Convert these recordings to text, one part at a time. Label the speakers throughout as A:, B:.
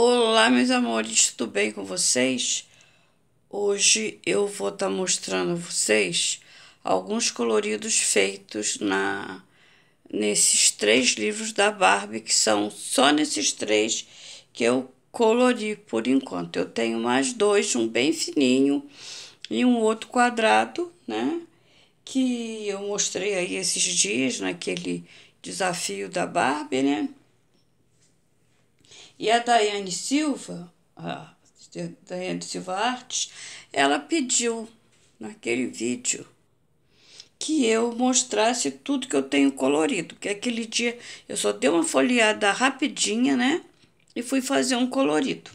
A: Olá, meus amores, tudo bem com vocês? Hoje eu vou estar tá mostrando a vocês alguns coloridos feitos na nesses três livros da Barbie, que são só nesses três que eu colori por enquanto. Eu tenho mais dois, um bem fininho e um outro quadrado, né? Que eu mostrei aí esses dias naquele desafio da Barbie, né? E a Daiane Silva, a Daiane Silva Artes, ela pediu naquele vídeo que eu mostrasse tudo que eu tenho colorido, Que aquele dia eu só dei uma folheada rapidinha, né? E fui fazer um colorido.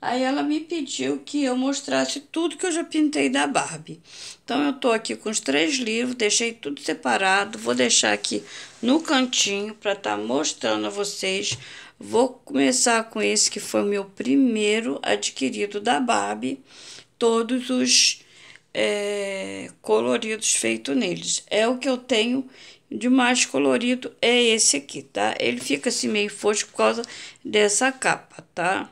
A: Aí ela me pediu que eu mostrasse tudo que eu já pintei da Barbie. Então eu tô aqui com os três livros, deixei tudo separado, vou deixar aqui no cantinho para estar tá mostrando a vocês Vou começar com esse que foi o meu primeiro adquirido da Barbie, todos os é, coloridos feitos neles. É o que eu tenho de mais colorido, é esse aqui, tá? Ele fica assim meio fosco por causa dessa capa, tá?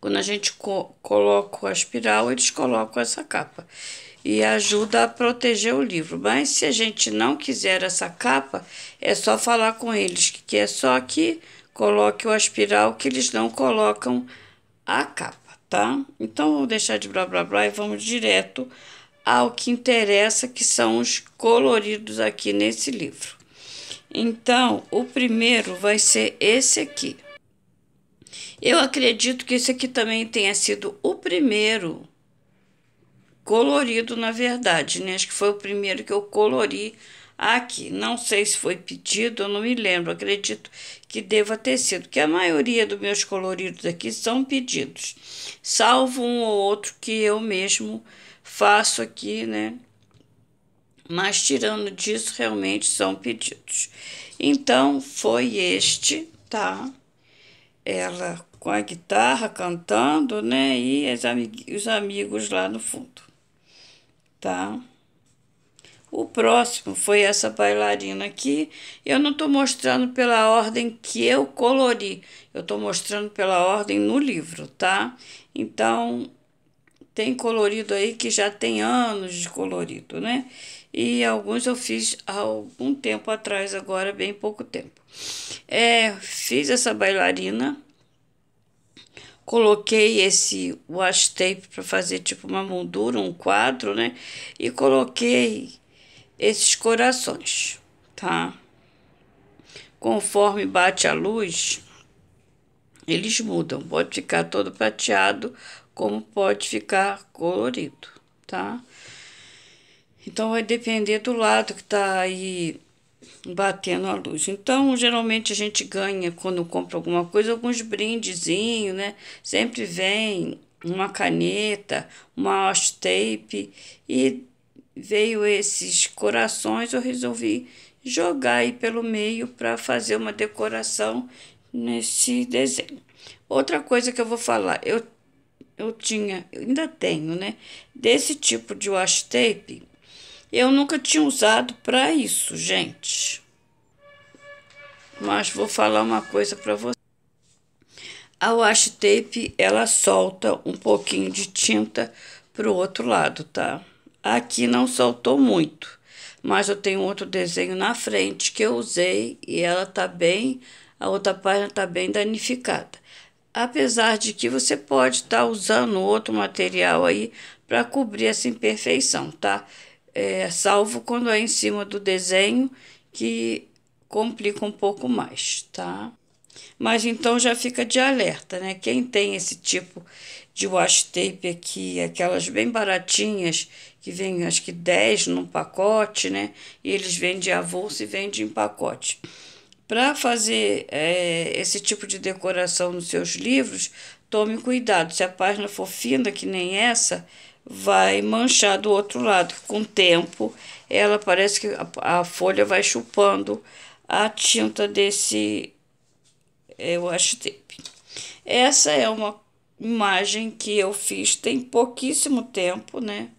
A: Quando a gente co coloca a espiral, eles colocam essa capa e ajuda a proteger o livro. Mas se a gente não quiser essa capa, é só falar com eles que é só que coloque o aspiral que eles não colocam a capa, tá? Então vamos deixar de blá blá blá e vamos direto ao que interessa, que são os coloridos aqui nesse livro. Então, o primeiro vai ser esse aqui. Eu acredito que esse aqui também tenha sido o primeiro colorido, na verdade, né? Acho que foi o primeiro que eu colori aqui. Não sei se foi pedido, eu não me lembro. Acredito que deva ter sido, que a maioria dos meus coloridos aqui são pedidos, salvo um ou outro que eu mesmo faço aqui, né? Mas tirando disso, realmente são pedidos. Então, foi este, tá? Ela com a guitarra cantando, né? E as, os amigos lá no fundo tá? O próximo foi essa bailarina aqui. Eu não estou mostrando pela ordem que eu colori. Eu estou mostrando pela ordem no livro, tá? Então, tem colorido aí que já tem anos de colorido, né? E alguns eu fiz há algum tempo atrás, agora bem pouco tempo. É, fiz essa bailarina coloquei esse wash tape para fazer tipo uma moldura, um quadro, né? E coloquei esses corações, tá? Conforme bate a luz, eles mudam. Pode ficar todo prateado, como pode ficar colorido, tá? Então vai depender do lado que tá aí batendo a luz. Então, geralmente a gente ganha quando compra alguma coisa, alguns brindezinhos, né? Sempre vem uma caneta, uma washi tape e veio esses corações, eu resolvi jogar aí pelo meio para fazer uma decoração nesse desenho. Outra coisa que eu vou falar, eu eu tinha, eu ainda tenho, né? Desse tipo de washi tape, eu nunca tinha usado para isso, gente. Mas vou falar uma coisa para você: A washi tape, ela solta um pouquinho de tinta pro outro lado, tá? Aqui não soltou muito, mas eu tenho outro desenho na frente que eu usei e ela tá bem, a outra página tá bem danificada. Apesar de que você pode estar tá usando outro material aí para cobrir essa imperfeição, tá? é, salvo quando é em cima do desenho, que complica um pouco mais, tá? Mas então já fica de alerta, né? Quem tem esse tipo de washi tape aqui, aquelas bem baratinhas, que vem acho que 10 num pacote, né? E eles vendem avulso e vendem em pacote. Para fazer é, esse tipo de decoração nos seus livros, tome cuidado. Se a página for fina, que nem essa, vai manchar do outro lado. Com o tempo, ela parece que a, a folha vai chupando a tinta desse é, washi tape. Essa é uma imagem que eu fiz tem pouquíssimo tempo, né?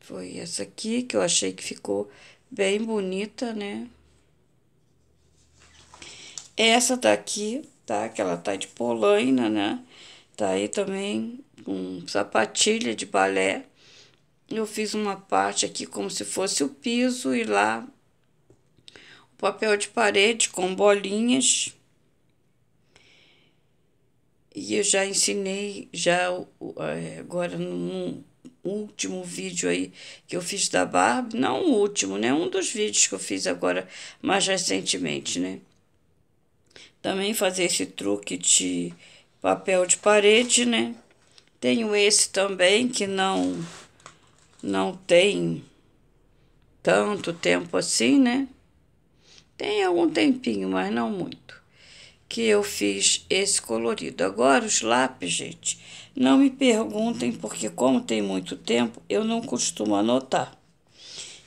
A: Foi essa aqui que eu achei que ficou bem bonita, né? Essa daqui, tá? Que ela tá de polaina, né? Tá aí também com sapatilha de balé. Eu fiz uma parte aqui como se fosse o piso e lá o papel de parede com bolinhas. E eu já ensinei, já é, agora no último vídeo aí que eu fiz da Barbie, não o último, né? Um dos vídeos que eu fiz agora mais recentemente, né? Também fazer esse truque de papel de parede, né? Tenho esse também que não não tem tanto tempo assim, né? Tem algum tempinho, mas não muito. Que eu fiz esse colorido. Agora os lápis, gente, não me perguntem porque como tem muito tempo, eu não costumo anotar.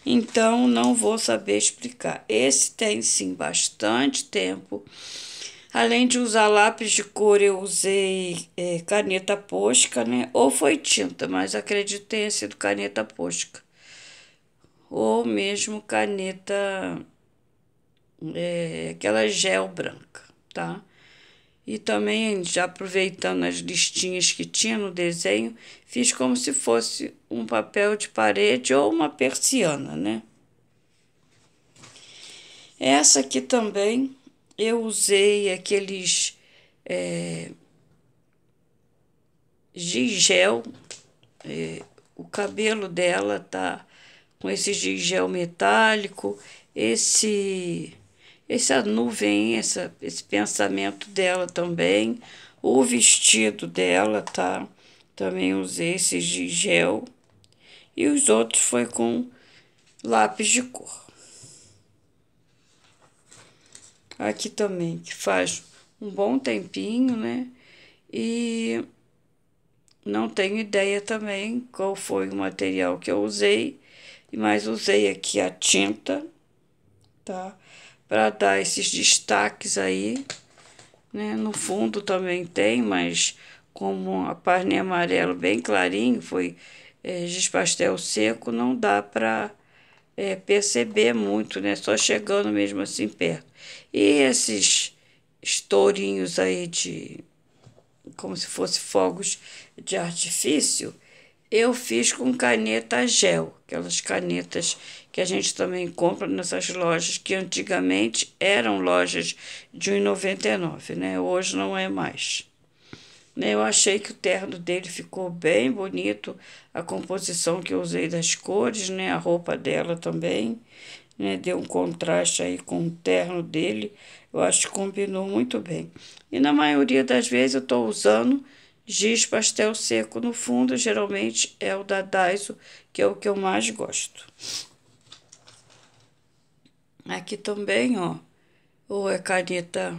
A: Então não vou saber explicar. Esse tem sim bastante tempo Além de usar lápis de cor, eu usei é, caneta posca, né? Ou foi tinta, mas acredito que tenha sido caneta posca. Ou mesmo caneta, é, aquela gel branca, tá? E também, já aproveitando as listinhas que tinha no desenho, fiz como se fosse um papel de parede ou uma persiana, né? Essa aqui também eu usei aqueles é, gigel. É, o cabelo dela tá com esse gigel metálico, esse essa nuvem, essa, esse pensamento dela também. O vestido dela, tá? Também usei esse gigel. E os outros foi com lápis de cor. aqui também, que faz um bom tempinho, né? E não tenho ideia também qual foi o material que eu usei, mas usei aqui a tinta, tá? Para dar esses destaques aí, né? No fundo também tem, mas como a página amarelo bem clarinho, foi é, eh, giz pastel seco, não dá para é, perceber muito, né? Só chegando mesmo assim perto. E esses estourinhos aí de como se fosse fogos de artifício, eu fiz com caneta gel, aquelas canetas que a gente também compra nessas lojas que antigamente eram lojas de R$ 1,99, né? Hoje não é mais. Né, eu achei que o terno dele ficou bem bonito, a composição que eu usei das cores, né? A roupa dela também, né? Deu um contraste aí com o terno dele. Eu acho que combinou muito bem. E na maioria das vezes eu estou usando giz pastel seco no fundo, geralmente é o da Daiso, que é o que eu mais gosto. Aqui também, ó, ou é caneta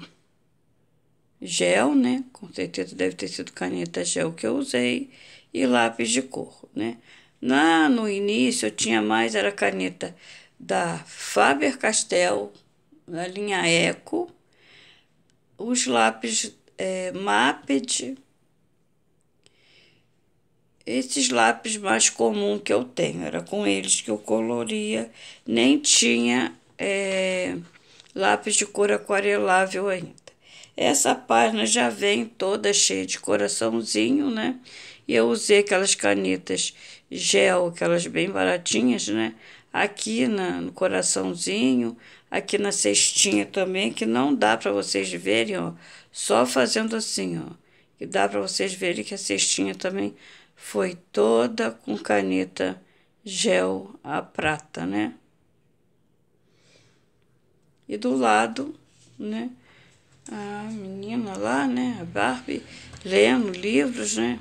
A: gel, né? Com certeza deve ter sido caneta gel que eu usei e lápis de cor, né? Na no início eu tinha mais era caneta da Faber Castell, da linha Eco, os lápis é, Maped, esses lápis mais comum que eu tenho, era com eles que eu coloria, nem tinha é, lápis de cor aquarelável ainda. Essa página já vem toda cheia de coraçãozinho, né? E eu usei aquelas canetas gel, aquelas bem baratinhas, né? Aqui na, no coraçãozinho, aqui na cestinha também, que não dá para vocês verem, ó. Só fazendo assim, ó. Que dá para vocês verem que a cestinha também foi toda com caneta gel a prata, né? E do lado, né? a menina lá, né, a Barbie, lendo livros, né?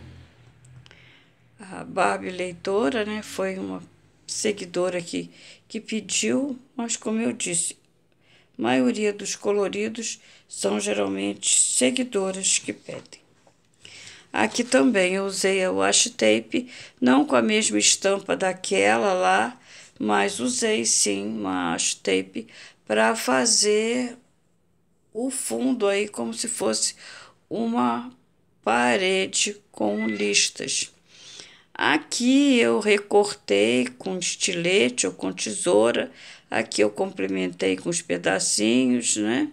A: A Barbie leitora, né, foi uma seguidora que, que pediu, mas como eu disse, a maioria dos coloridos são geralmente seguidoras que pedem. Aqui também eu usei a washi tape, não com a mesma estampa daquela lá, mas usei sim uma washi tape para fazer o fundo aí como se fosse uma parede com listas. Aqui eu recortei com estilete ou com tesoura, aqui eu complementei com os pedacinhos, né?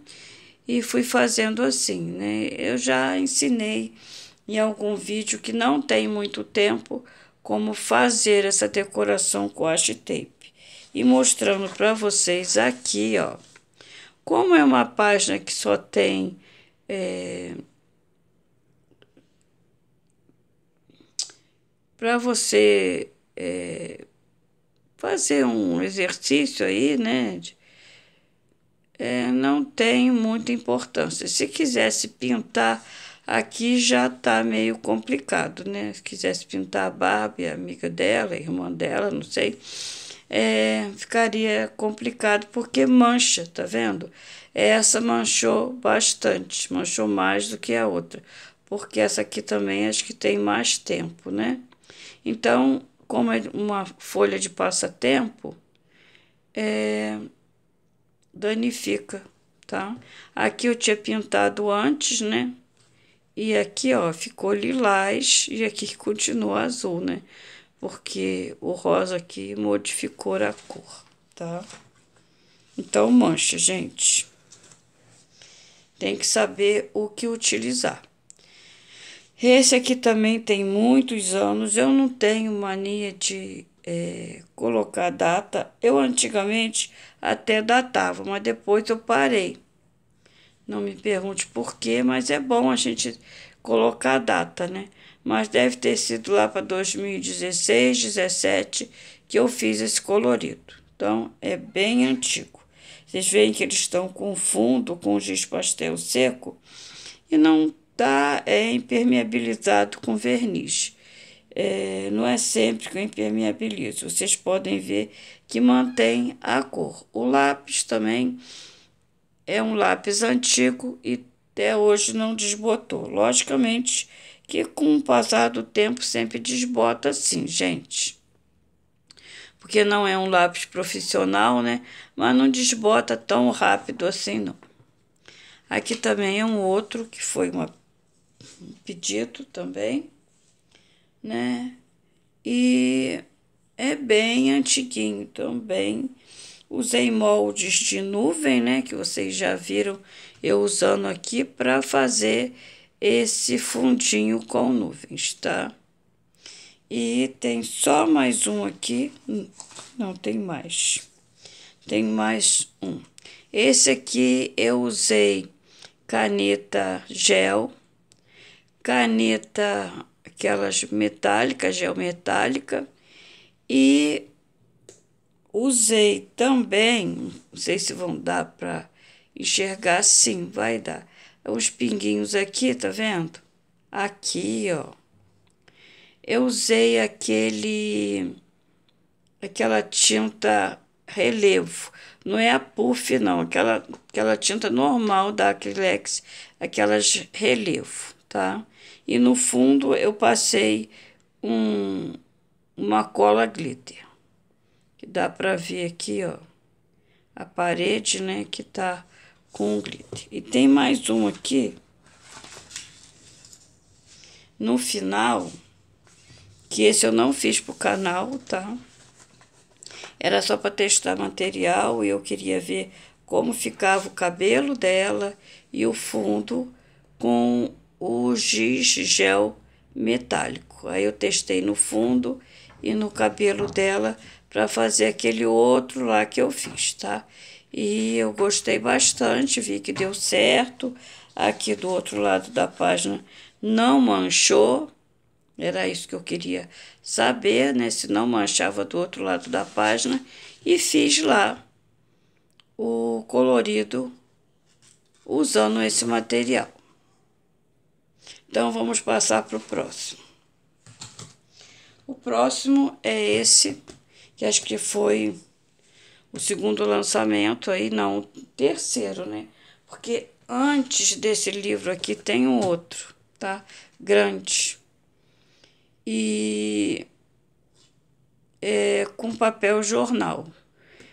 A: E fui fazendo assim, né? Eu já ensinei em algum vídeo que não tem muito tempo como fazer essa decoração com hash tape. E mostrando para vocês aqui, ó, como é uma página que só tem é, para você é, fazer um exercício aí, né? De, é, não tem muita importância. Se quisesse pintar aqui já tá meio complicado, né? Se quisesse pintar a Barbie, a amiga dela, irmã dela, não sei é, ficaria complicado porque mancha, tá vendo? Essa manchou bastante, manchou mais do que a outra, porque essa aqui também acho que tem mais tempo, né? Então, como é uma folha de passatempo, é, danifica, tá? Aqui eu tinha pintado antes, né? E aqui, ó, ficou lilás e aqui continua azul, né? porque o rosa aqui modificou a cor, tá? Então, mancha, gente. Tem que saber o que utilizar. Esse aqui também tem muitos anos. Eu não tenho mania de é, colocar data. Eu antigamente até datava, mas depois eu parei. Não me pergunte por quê, mas é bom a gente colocar data, né? mas deve ter sido lá para 2016, 17 que eu fiz esse colorido. Então é bem antigo. Vocês veem que eles estão com fundo com giz pastel seco e não tá é impermeabilizado com verniz. É, não é sempre que eu impermeabilizo. Vocês podem ver que mantém a cor. O lápis também é um lápis antigo e até hoje não desbotou. Logicamente, que com o passar do tempo sempre desbota assim, gente. Porque não é um lápis profissional, né? Mas não desbota tão rápido assim, não. Aqui também é um outro que foi uma, um pedido também, né? E é bem antiguinho também. Usei moldes de nuvem, né? Que vocês já viram eu usando aqui para fazer esse fundinho com nuvens, tá? E tem só mais um aqui, não tem mais, tem mais um. Esse aqui eu usei caneta gel, caneta aquelas metálicas, gel metálica, e usei também, não sei se vão dar para enxergar, sim, vai dar é os pinguinhos aqui, tá vendo? Aqui, ó. Eu usei aquele aquela tinta relevo. Não é a puff, não. Aquela, aquela tinta normal da Acrylex, aquelas relevo, tá? E no fundo eu passei um, uma cola glitter. Que dá pra ver aqui, ó. A parede, né, que tá com glitter. E tem mais um aqui. No final, que esse eu não fiz pro canal, tá? Era só para testar material e eu queria ver como ficava o cabelo dela e o fundo com o giz gel metálico. Aí eu testei no fundo e no cabelo dela para fazer aquele outro lá que eu fiz, tá? e eu gostei bastante, vi que deu certo. Aqui do outro lado da página não manchou, era isso que eu queria saber, né? Se não manchava do outro lado da página. E fiz lá o colorido usando esse material. Então, vamos passar para o próximo. O próximo é esse, que acho que foi o segundo lançamento aí, não, o terceiro, né? Porque antes desse livro aqui tem um outro, tá? Grande. E é, com papel jornal.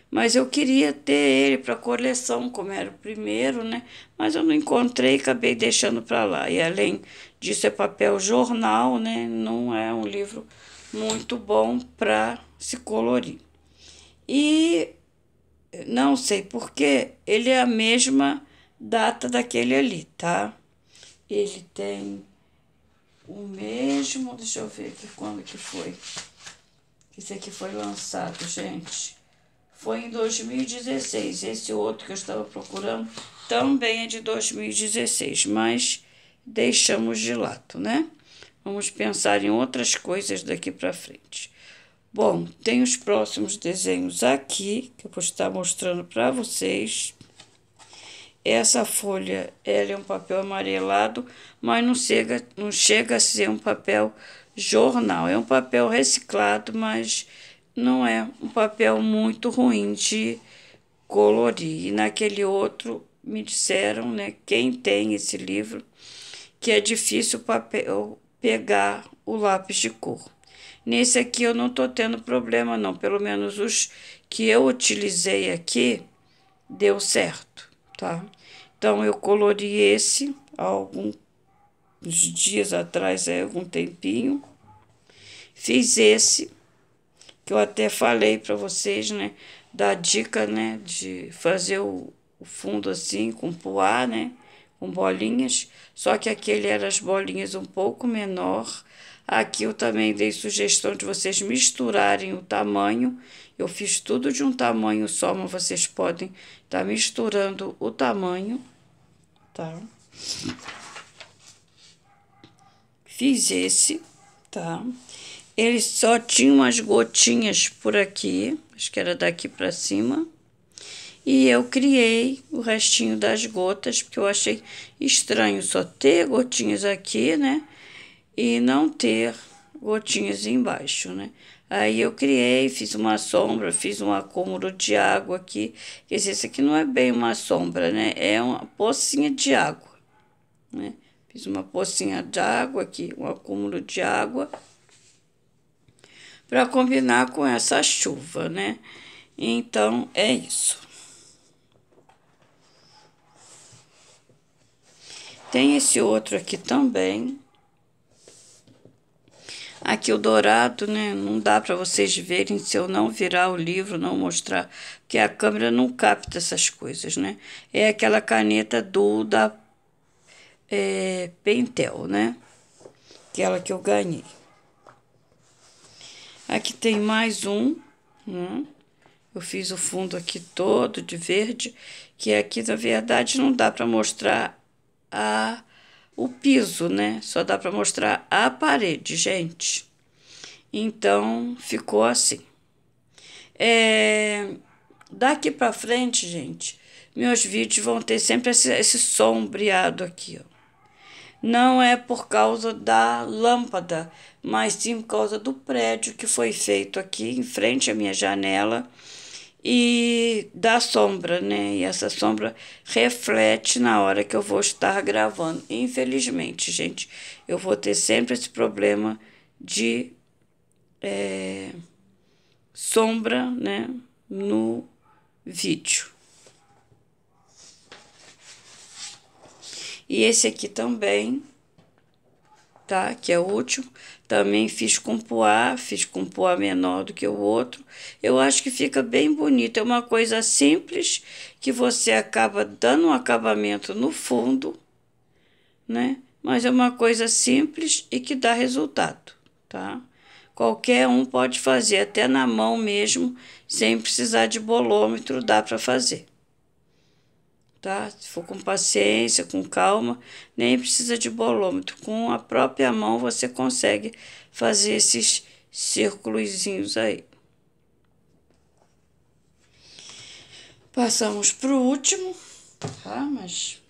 A: Mas eu queria ter ele para coleção, como era o primeiro, né? Mas eu não encontrei e acabei deixando para lá. E além disso, é papel jornal, né? Não é um livro muito bom para se colorir. E não sei porquê, ele é a mesma data daquele ali, tá? Ele tem o mesmo, deixa eu ver aqui quando que foi. Esse aqui foi lançado, gente. Foi em 2016. Esse outro que eu estava procurando também é de 2016, mas deixamos de lado, né? Vamos pensar em outras coisas daqui para frente. Bom, tem os próximos desenhos aqui, que eu vou estar mostrando para vocês. Essa folha, ela é um papel amarelado, mas não chega, não chega a ser um papel jornal. É um papel reciclado, mas não é um papel muito ruim de colorir. E naquele outro me disseram, né, quem tem esse livro, que é difícil o papel pegar o lápis de cor. Nesse aqui eu não tô tendo problema não, pelo menos os que eu utilizei aqui deu certo, tá? Então eu colori esse há alguns dias atrás, aí, algum tempinho. Fiz esse que eu até falei para vocês, né, da dica, né, de fazer o, o fundo assim com poá, né? com bolinhas, só que aquele era as bolinhas um pouco menor, Aqui eu também dei sugestão de vocês misturarem o tamanho. Eu fiz tudo de um tamanho só, mas vocês podem estar tá misturando o tamanho, tá? Fiz esse, tá? Ele só tinha umas gotinhas por aqui, acho que era daqui para cima. E eu criei o restinho das gotas, porque eu achei estranho só ter gotinhas aqui, né? e não ter gotinhas embaixo, né? Aí eu criei, fiz uma sombra, fiz um acúmulo de água aqui. Quer dizer, isso aqui não é bem uma sombra, né? É uma pocinha de água, né? Fiz uma pocinha de água aqui, um acúmulo de água para combinar com essa chuva, né? Então, é isso. Tem esse outro aqui também. Aqui o dourado, né? Não dá para vocês verem se eu não virar o livro, não mostrar, porque a câmera não capta essas coisas, né? É aquela caneta do da é, Pentel, né? Aquela que eu ganhei. Aqui tem mais um, né? Eu fiz o fundo aqui todo de verde, que aqui na verdade não dá para mostrar a o piso, né? Só dá para mostrar a parede, gente. Então, ficou assim. É, daqui para frente, gente, meus vídeos vão ter sempre esse, esse sombreado aqui, ó. Não é por causa da lâmpada, mas sim por causa do prédio que foi feito aqui em frente à minha janela e da sombra, né? E essa sombra reflete na hora que eu vou estar gravando. Infelizmente, gente, eu vou ter sempre esse problema de é, sombra, né? No vídeo. E esse aqui também tá? Que é útil Também fiz com poá, fiz com poá menor do que o outro. Eu acho que fica bem bonito. É uma coisa simples que você acaba dando um acabamento no fundo, né? Mas é uma coisa simples e que dá resultado, tá? Qualquer um pode fazer, até na mão mesmo, sem precisar de bolômetro, dá para fazer tá? Se for com paciência, com calma, nem precisa de bolômetro. Com a própria mão você consegue fazer esses círculozinhos aí. Passamos para o último, tá? Mas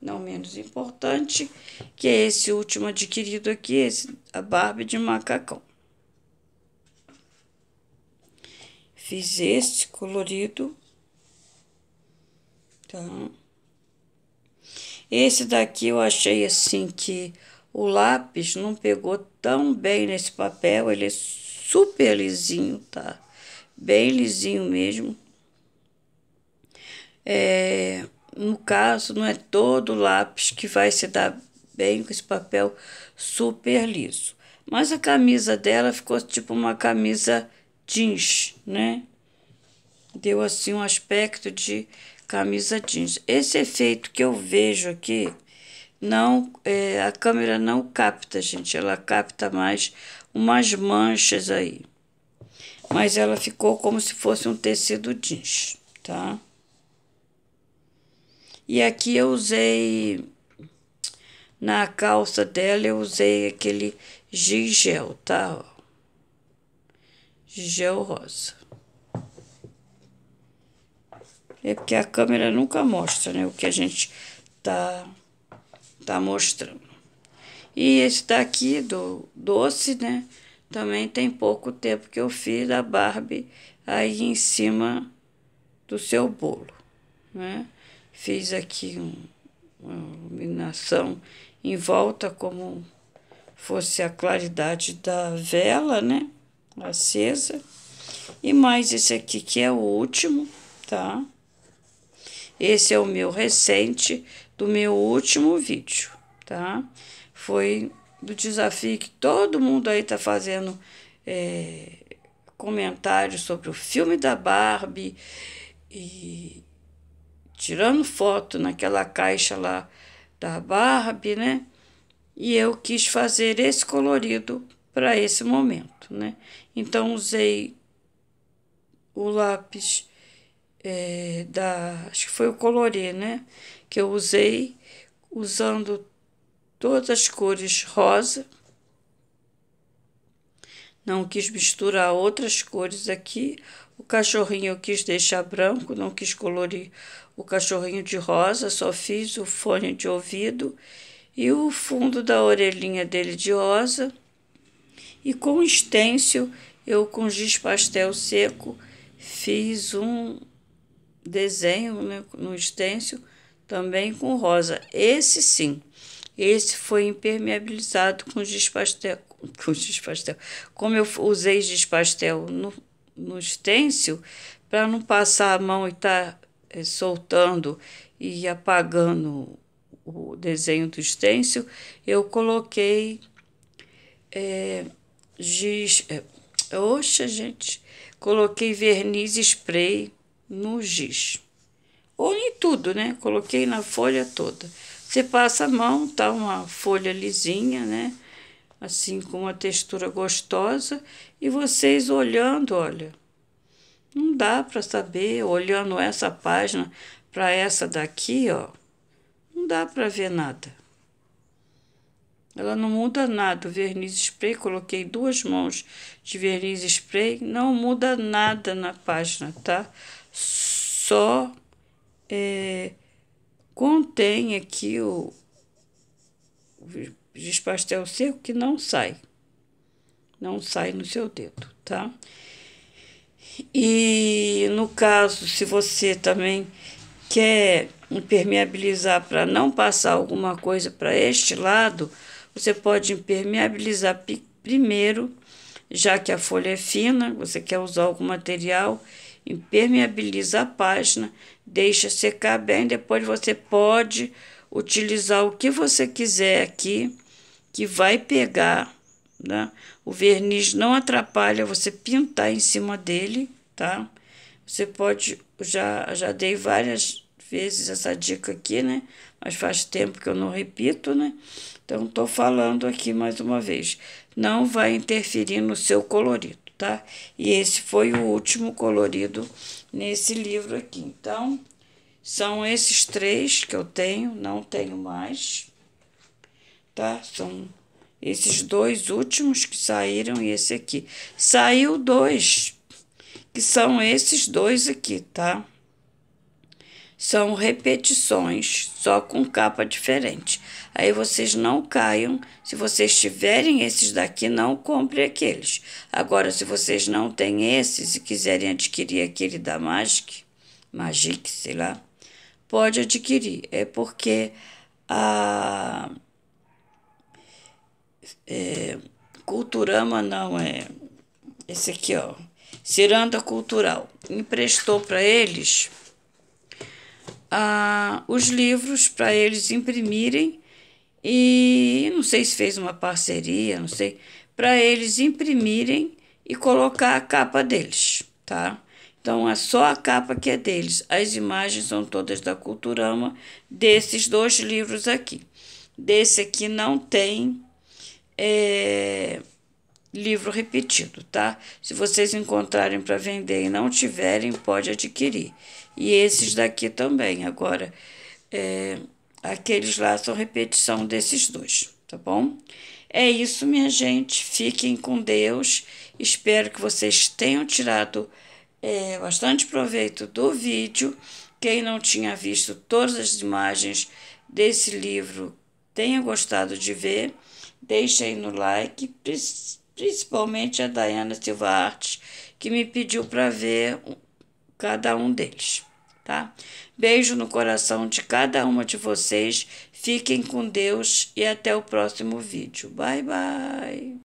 A: não menos importante, que é esse último adquirido aqui, esse, a Barbie de macacão. Fiz esse colorido esse daqui eu achei assim que o lápis não pegou tão bem nesse papel, ele é super lisinho, tá? Bem lisinho mesmo. É, no caso, não é todo lápis que vai se dar bem com esse papel super liso. Mas a camisa dela ficou tipo uma camisa jeans, né? Deu assim um aspecto de camisa jeans. Esse efeito que eu vejo aqui, não é, a câmera não capta, gente. Ela capta mais umas manchas aí. Mas ela ficou como se fosse um tecido jeans, tá? E aqui eu usei... Na calça dela eu usei aquele gigel, tá? Gel rosa é porque a câmera nunca mostra, né? O que a gente tá, tá mostrando. E esse daqui do doce, né? Também tem pouco tempo que eu fiz a Barbie aí em cima do seu bolo, né? Fiz aqui um, uma iluminação em volta como fosse a claridade da vela, né? Acesa. E mais esse aqui que é o último, tá? Esse é o meu recente do meu último vídeo, tá? Foi do desafio que todo mundo aí tá fazendo é, comentários sobre o filme da Barbie e tirando foto naquela caixa lá da Barbie, né? E eu quis fazer esse colorido para esse momento, né? Então usei o lápis é, da acho que foi o colorê, né? Que eu usei usando todas as cores rosa. Não quis misturar outras cores aqui. O cachorrinho eu quis deixar branco, não quis colorir o cachorrinho de rosa, só fiz o fone de ouvido e o fundo da orelhinha dele de rosa. E com o stencil, eu com giz pastel seco, fiz um, desenho né, no stencil também com rosa. Esse sim, esse foi impermeabilizado com giz pastel, com giz pastel. Como eu usei giz pastel no, no stencil, para não passar a mão e estar tá, é, soltando e apagando o desenho do stencil, eu coloquei é, giz. É, oxa, gente! Coloquei verniz spray no giz. Ou em tudo, né? Coloquei na folha toda. Você passa a mão, tá uma folha lisinha, né? Assim com uma textura gostosa e vocês olhando, olha. Não dá para saber olhando essa página para essa daqui, ó. Não dá para ver nada. Ela não muda nada. O verniz spray, coloquei duas mãos de verniz spray, não muda nada na página, tá? só é, contém aqui o, o despastel seco que não sai, não sai no seu dedo, tá? E no caso, se você também quer impermeabilizar para não passar alguma coisa para este lado, você pode impermeabilizar primeiro, já que a folha é fina, você quer usar algum material impermeabiliza a página, deixa secar bem, depois você pode utilizar o que você quiser aqui, que vai pegar, né? O verniz não atrapalha você pintar em cima dele, tá? Você pode, já, já dei várias vezes essa dica aqui, né? Mas faz tempo que eu não repito, né? Então, tô falando aqui mais uma vez. Não vai interferir no seu colorido tá? E esse foi o último colorido nesse livro aqui. Então, são esses três que eu tenho, não tenho mais, tá? São esses dois últimos que saíram e esse aqui. Saiu dois, que são esses dois aqui, tá? São repetições, só com capa diferente. Aí vocês não caiam. Se vocês tiverem esses daqui, não compre aqueles. Agora, se vocês não têm esses e quiserem adquirir aquele da Magic, Magic, sei lá, pode adquirir. É porque a. É, Culturama não é. Esse aqui, ó. Ciranda Cultural. Emprestou para eles ah, os livros para eles imprimirem e não sei se fez uma parceria, não sei, para eles imprimirem e colocar a capa deles, tá? Então é só a capa que é deles. As imagens são todas da Culturama desses dois livros aqui. Desse aqui não tem é, livro repetido, tá? Se vocês encontrarem para vender e não tiverem, pode adquirir. E esses daqui também. Agora, é, Aqueles lá são repetição desses dois, tá bom? É isso, minha gente. Fiquem com Deus. Espero que vocês tenham tirado é, bastante proveito do vídeo. Quem não tinha visto todas as imagens desse livro tenha gostado de ver, Deixem aí no like, principalmente a Dayana Silva Artes, que me pediu para ver cada um deles tá? Beijo no coração de cada uma de vocês. Fiquem com Deus e até o próximo vídeo. Bye, bye!